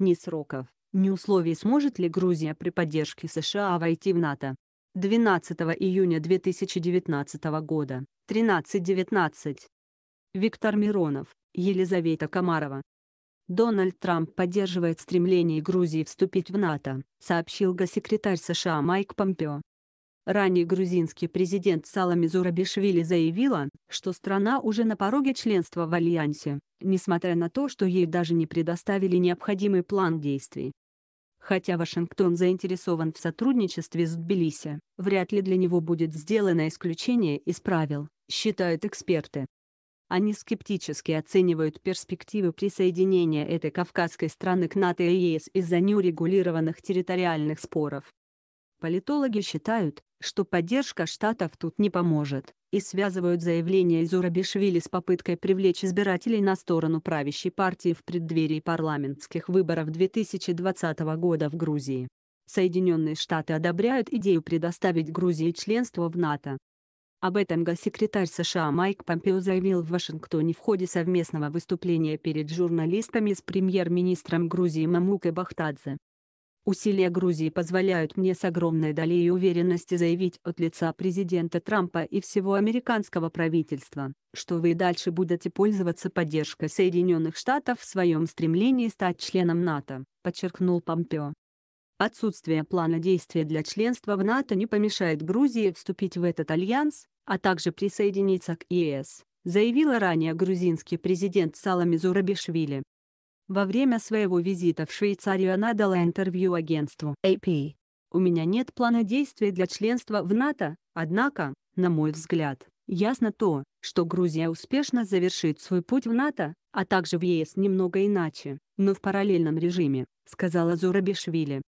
ни сроков, ни условий сможет ли Грузия при поддержке США войти в НАТО. 12 июня 2019 года, 13.19. Виктор Миронов, Елизавета Комарова. Дональд Трамп поддерживает стремление Грузии вступить в НАТО, сообщил госсекретарь США Майк Помпео. Ранее грузинский президент Салами Зурабишвили заявила, что страна уже на пороге членства в Альянсе, несмотря на то, что ей даже не предоставили необходимый план действий. Хотя Вашингтон заинтересован в сотрудничестве с Тбилиси, вряд ли для него будет сделано исключение из правил, считают эксперты. Они скептически оценивают перспективы присоединения этой кавказской страны к НАТО и ЕС из-за неурегулированных территориальных споров. Политологи считают, что поддержка штатов тут не поможет, и связывают заявление Зурабишвили с попыткой привлечь избирателей на сторону правящей партии в преддверии парламентских выборов 2020 года в Грузии. Соединенные Штаты одобряют идею предоставить Грузии членство в НАТО. Об этом госсекретарь США Майк Помпео заявил в Вашингтоне в ходе совместного выступления перед журналистами с премьер-министром Грузии Мамукой Бахтадзе. Усилия Грузии позволяют мне с огромной долей уверенности заявить от лица президента Трампа и всего американского правительства, что вы и дальше будете пользоваться поддержкой Соединенных Штатов в своем стремлении стать членом НАТО, подчеркнул Помпео. Отсутствие плана действия для членства в НАТО не помешает Грузии вступить в этот альянс, а также присоединиться к ЕС, заявила ранее грузинский президент Салами Зурабишвили. Во время своего визита в Швейцарию она дала интервью агентству AP. «У меня нет плана действий для членства в НАТО, однако, на мой взгляд, ясно то, что Грузия успешно завершит свой путь в НАТО, а также в ЕС немного иначе, но в параллельном режиме», сказала Зурабишвили.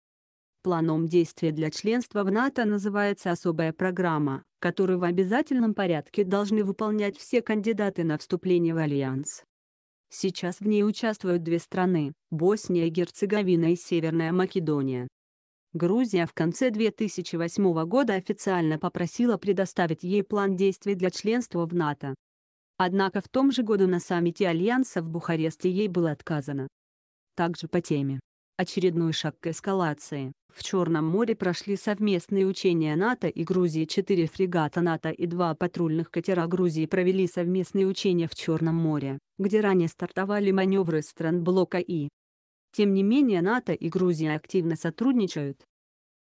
Планом действия для членства в НАТО называется особая программа, которую в обязательном порядке должны выполнять все кандидаты на вступление в Альянс. Сейчас в ней участвуют две страны – Босния и Герцеговина и Северная Македония. Грузия в конце 2008 года официально попросила предоставить ей план действий для членства в НАТО. Однако в том же году на саммите Альянса в Бухаресте ей было отказано. Также по теме. Очередной шаг к эскалации. В Черном море прошли совместные учения НАТО и Грузии. Четыре фрегата НАТО и два патрульных катера Грузии провели совместные учения в Черном море, где ранее стартовали маневры стран блока И. Тем не менее НАТО и Грузия активно сотрудничают.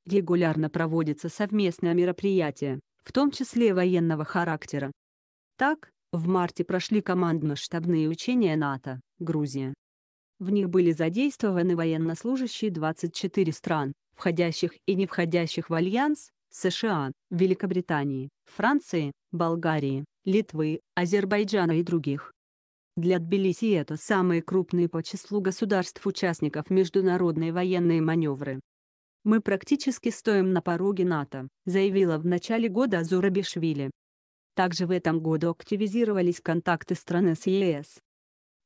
Регулярно проводятся совместные мероприятия, в том числе военного характера. Так, в марте прошли командно-штабные учения НАТО, Грузия. В них были задействованы военнослужащие 24 стран, входящих и не входящих в альянс, США, Великобритании, Франции, Болгарии, Литвы, Азербайджана и других. Для Тбилиси это самые крупные по числу государств-участников международные военные маневры. «Мы практически стоим на пороге НАТО», заявила в начале года Зурабишвили. Также в этом году активизировались контакты страны с ЕС.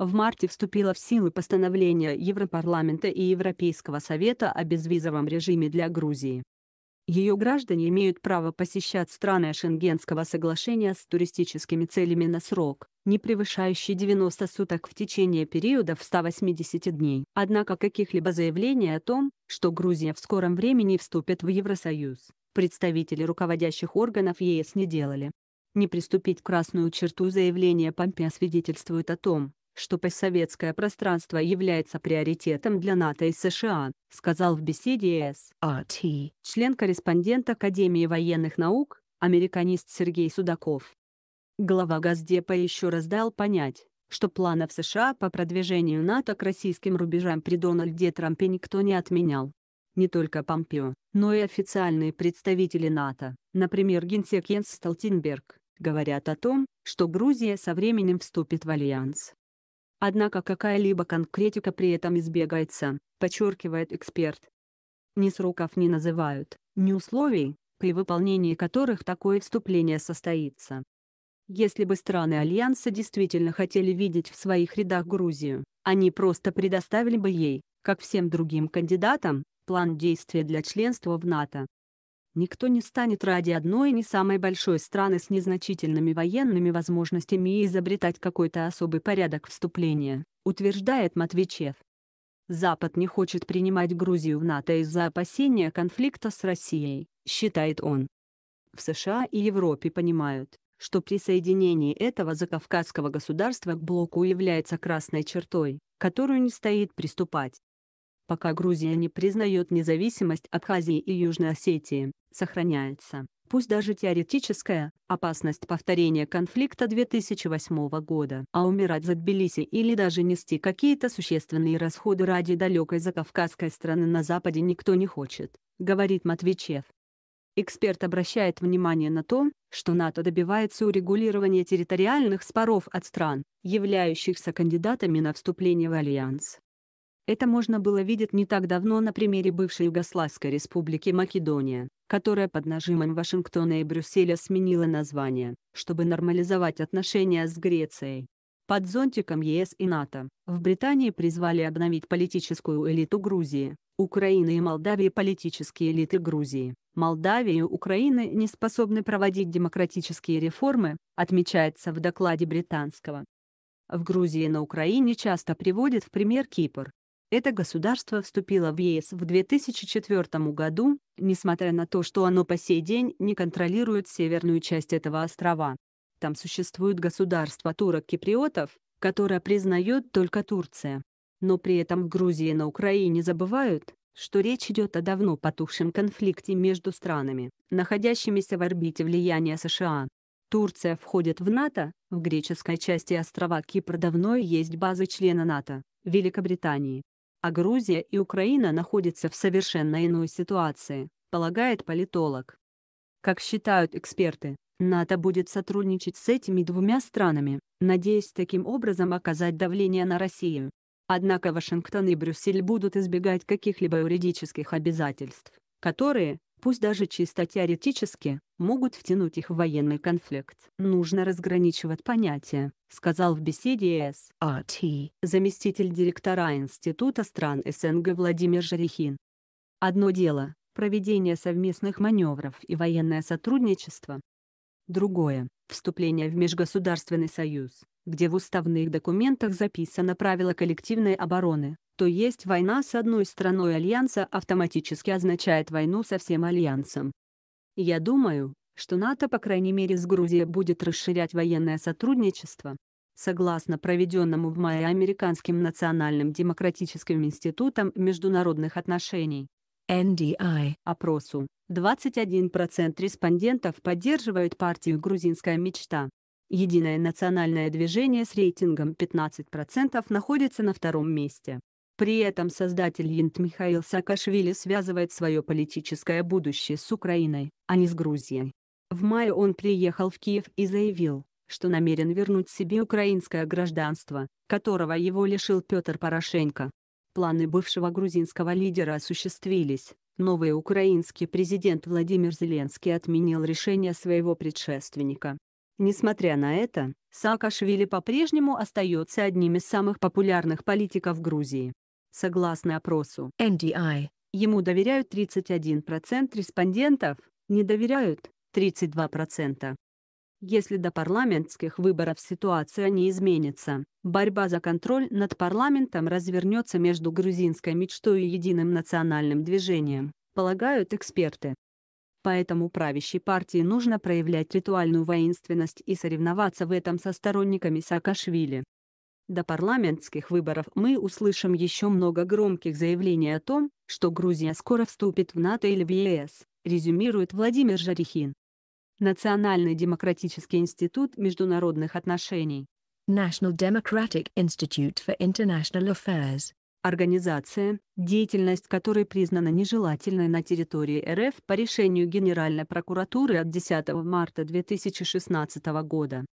В марте вступило в силу постановление Европарламента и Европейского совета о безвизовом режиме для Грузии. Ее граждане имеют право посещать страны Шенгенского соглашения с туристическими целями на срок, не превышающий 90 суток в течение периода в 180 дней. Однако каких-либо заявлений о том, что Грузия в скором времени вступит в Евросоюз, представители руководящих органов ЕС не делали. Не приступить к красную черту заявления Помпео свидетельствует о том, что постсоветское пространство является приоритетом для НАТО и США, сказал в беседе С.А.Т. член-корреспондент Академии военных наук, американист Сергей Судаков. Глава Газдепа еще раз дал понять, что планов США по продвижению НАТО к российским рубежам при Дональде Трампе никто не отменял. Не только Помпео, но и официальные представители НАТО, например генсек Йенс Столтенберг, говорят о том, что Грузия со временем вступит в альянс. Однако какая-либо конкретика при этом избегается, подчеркивает эксперт. Ни сроков не называют, ни условий, при выполнении которых такое вступление состоится. Если бы страны Альянса действительно хотели видеть в своих рядах Грузию, они просто предоставили бы ей, как всем другим кандидатам, план действия для членства в НАТО. Никто не станет ради одной не самой большой страны с незначительными военными возможностями изобретать какой-то особый порядок вступления, утверждает Матвичев. Запад не хочет принимать Грузию в НАТО из-за опасения конфликта с Россией, считает он. В США и Европе понимают, что присоединение этого закавказского государства к блоку является красной чертой, которую не стоит приступать пока Грузия не признает независимость Абхазии и Южной Осетии, сохраняется, пусть даже теоретическая, опасность повторения конфликта 2008 года. А умирать за Тбилиси или даже нести какие-то существенные расходы ради далекой закавказской страны на Западе никто не хочет, говорит Матвичев. Эксперт обращает внимание на то, что НАТО добивается урегулирования территориальных споров от стран, являющихся кандидатами на вступление в Альянс. Это можно было видеть не так давно на примере бывшей Югославской республики Македония, которая под нажимом Вашингтона и Брюсселя сменила название, чтобы нормализовать отношения с Грецией. Под зонтиком ЕС и НАТО, в Британии призвали обновить политическую элиту Грузии, Украины и Молдавии политические элиты Грузии. Молдавия и Украина не способны проводить демократические реформы, отмечается в докладе британского. В Грузии и на Украине часто приводят в пример Кипр, это государство вступило в ЕС в 2004 году, несмотря на то, что оно по сей день не контролирует северную часть этого острова. Там существует государство турок-киприотов, которое признает только Турция. Но при этом в Грузии и на Украине забывают, что речь идет о давно потухшем конфликте между странами, находящимися в орбите влияния США. Турция входит в НАТО, в греческой части острова Кипр давно есть базы члена НАТО, Великобритании. А Грузия и Украина находятся в совершенно иной ситуации, полагает политолог. Как считают эксперты, НАТО будет сотрудничать с этими двумя странами, надеясь таким образом оказать давление на Россию. Однако Вашингтон и Брюссель будут избегать каких-либо юридических обязательств, которые, пусть даже чисто теоретически, могут втянуть их в военный конфликт. Нужно разграничивать понятия, сказал в беседе С.А.Т. заместитель директора Института стран СНГ Владимир Жарихин. Одно дело – проведение совместных маневров и военное сотрудничество. Другое – вступление в межгосударственный союз, где в уставных документах записано правило коллективной обороны, то есть война с одной страной Альянса автоматически означает войну со всем Альянсом. Я думаю, что НАТО по крайней мере с Грузией будет расширять военное сотрудничество. Согласно проведенному в мае Американским национальным демократическим институтом международных отношений NDI а опросу, 21% респондентов поддерживают партию «Грузинская мечта». Единое национальное движение с рейтингом 15% находится на втором месте. При этом создатель Винт Михаил Саакашвили связывает свое политическое будущее с Украиной, а не с Грузией. В мае он приехал в Киев и заявил, что намерен вернуть себе украинское гражданство, которого его лишил Петр Порошенко. Планы бывшего грузинского лидера осуществились, новый украинский президент Владимир Зеленский отменил решение своего предшественника. Несмотря на это, Саакашвили по-прежнему остается одним из самых популярных политиков Грузии. Согласно опросу NDI, ему доверяют 31% респондентов, не доверяют 32%. Если до парламентских выборов ситуация не изменится, борьба за контроль над парламентом развернется между грузинской мечтой и единым национальным движением, полагают эксперты. Поэтому правящей партии нужно проявлять ритуальную воинственность и соревноваться в этом со сторонниками Саакашвили. До парламентских выборов мы услышим еще много громких заявлений о том, что Грузия скоро вступит в НАТО или в ЕС, резюмирует Владимир Жарихин. Национальный демократический институт международных отношений National Democratic Institute for International Affairs Организация, деятельность которой признана нежелательной на территории РФ по решению Генеральной прокуратуры от 10 марта 2016 года,